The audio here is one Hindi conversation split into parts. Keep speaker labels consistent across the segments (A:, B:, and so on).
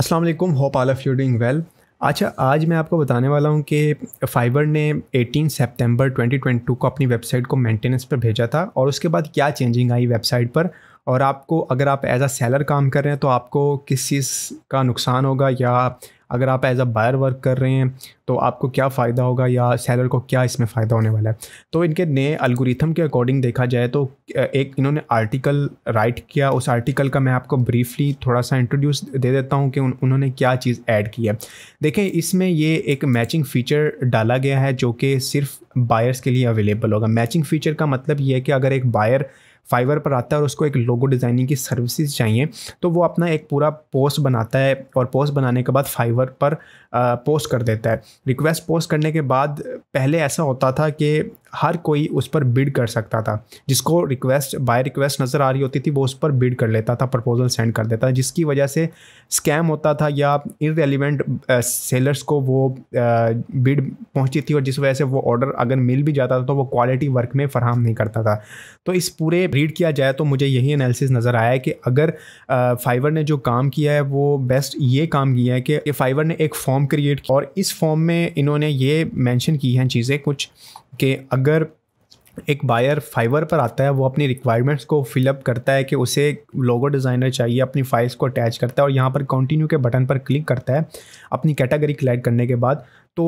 A: अस्सलाम वालेकुम hope all of you doing well अच्छा आज मैं आपको बताने वाला हूँ कि फाइबर ने 18 सितंबर 2022 को अपनी वेबसाइट को मेंटेनेंस पर भेजा था और उसके बाद क्या चेंजिंग आई वेबसाइट पर और आपको अगर आप एज आ सेलर काम कर रहे हैं तो आपको किस चीज़ का नुकसान होगा या अगर आप एज अ बायर वर्क कर रहे हैं तो आपको क्या फ़ायदा होगा या सेलर को क्या इसमें फ़ायदा होने वाला है तो इनके नए अलगोरिथम के अकॉर्डिंग देखा जाए तो एक इन्होंने आर्टिकल राइट किया उस आर्टिकल का मैं आपको ब्रीफली थोड़ा सा इंट्रोड्यूस दे देता हूँ कि उन, उन्होंने क्या चीज़ ऐड की है देखें इसमें ये एक मैचिंग फ़ीचर डाला गया है जो कि सिर्फ बायर्स के लिए अवेलेबल होगा मैचिंग फ़ीचर का मतलब ये है कि अगर एक बायर फाइवर पर आता है और उसको एक लोगो डिज़ाइनिंग की सर्विसेज चाहिए तो वो अपना एक पूरा पोस्ट बनाता है और पोस्ट बनाने के बाद फाइवर पर पोस्ट कर देता है रिक्वेस्ट पोस्ट करने के बाद पहले ऐसा होता था कि हर कोई उस पर बिड कर सकता था जिसको रिक्वेस्ट बाय रिक्वेस्ट नज़र आ रही होती थी वो उस पर बिड कर लेता था प्रपोजल सेंड कर देता था जिसकी वजह से स्कैम होता था या इरेलीवेंट सेलर्स को वो बिड पहुंची थी और जिस वजह से वो ऑर्डर अगर मिल भी जाता था तो वो क्वालिटी वर्क में फ़राम नहीं करता था तो इस पूरे रीड किया जाए तो मुझे यही एनालिसिस नज़र आया है कि अगर फाइवर ने जो काम किया है वो बेस्ट ये काम किया है कि फाइवर ने एक फॉर्म क्रिएट और इस फॉर्म में इन्होंने ये मैंशन की हैं चीज़ें कुछ कि अगर एक बायर फाइवर पर आता है वो अपनी रिक्वायरमेंट्स को फिलअप करता है कि उसे लोगो डिज़ाइनर चाहिए अपनी फाइल्स को अटैच करता है और यहाँ पर कंटिन्यू के बटन पर क्लिक करता है अपनी कैटेगरी कलेक्ट करने के बाद तो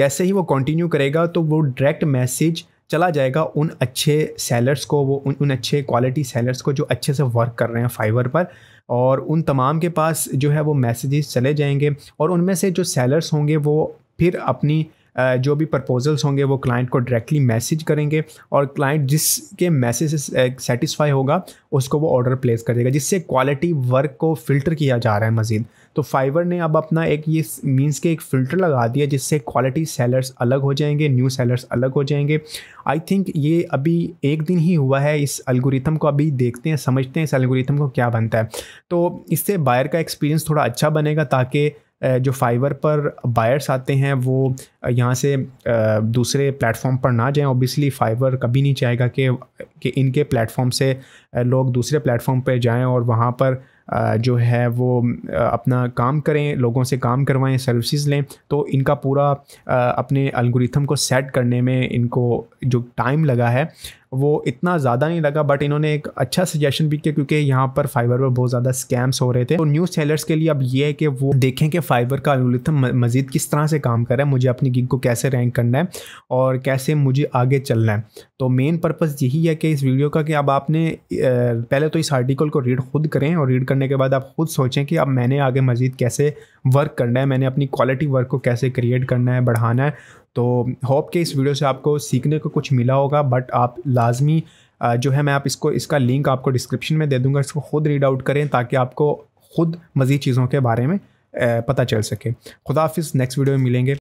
A: जैसे ही वो कंटिन्यू करेगा तो वो डायरेक्ट मैसेज चला जाएगा उन अच्छे सेलर्स को वो उन उन अच्छे क्वालिटी सेलर्स को जो अच्छे से वर्क कर रहे हैं फाइवर पर और उन तमाम के पास जो है वो मैसेजेस चले जाएंगे और उनमें से जो सेलर्स होंगे वो फिर अपनी जो भी प्रपोजल्स होंगे वो क्लाइंट को डायरेक्टली मैसेज करेंगे और क्लाइंट जिसके मैसेज सेटिस्फाई होगा उसको वो ऑर्डर प्लेस कर देगा जिससे क्वालिटी वर्क को फ़िल्टर किया जा रहा है मज़ीद तो फाइवर ने अब अपना एक ये मीन्स के एक फ़िल्टर लगा दिया जिससे क्वालिटी सेलर्स अलग हो जाएंगे न्यू सेलर्स अलग हो जाएंगे आई थिंक ये अभी एक दिन ही हुआ है इस अलगोरिथम को अभी देखते हैं समझते हैं इस अलगोरिथम को क्या बनता है तो इससे बायर का एक्सपीरियंस थोड़ा अच्छा बनेगा ताकि जो फाइवर पर बायर्स आते हैं वो यहाँ से दूसरे प्लेटफॉर्म पर ना जाएं ओबियसली फाइवर कभी नहीं चाहेगा कि कि इनके प्लेटफॉर्म से लोग दूसरे प्लेटफॉर्म पर जाएं और वहाँ पर जो है वो अपना काम करें लोगों से काम करवाएं सर्विसेज लें तो इनका पूरा अपने अलगोरिथम को सेट करने में इनको जो टाइम लगा है वो इतना ज़्यादा नहीं लगा बट इन्होंने एक अच्छा सजेशन भी किया क्योंकि यहाँ पर फाइबर पर बहुत ज़्यादा स्कैम्स हो रहे थे तो न्यूज़ सेलर्स के लिए अब ये है कि वो देखें कि फाइबर का अलगोरिथम मज़ीद किस तरह से काम कर रहा है मुझे अपनी गिग को कैसे रैंक करना है और कैसे मुझे आगे चलना है तो मेन पर्पज़ यही है कि इस वीडियो का कि अब आपने पहले तो इस आर्टिकल को रीड खुद करें और रीड करने के बाद आप खुद सोचें कि अब मैंने आगे मज़ीद कैसे वर्क करना है मैंने अपनी क्वालिटी वर्क को कैसे क्रिएट करना है बढ़ाना है तो होप के इस वीडियो से आपको सीखने को कुछ मिला होगा बट आप लाजमी जो है मैं आप इसको इसका लिंक आपको डिस्क्रिप्शन में दे दूंगा इसको खुद रीड आउट करें ताकि आपको खुद मज़ीद चीज़ों के बारे में पता चल सके खुदा नेक्स्ट वीडियो में मिलेंगे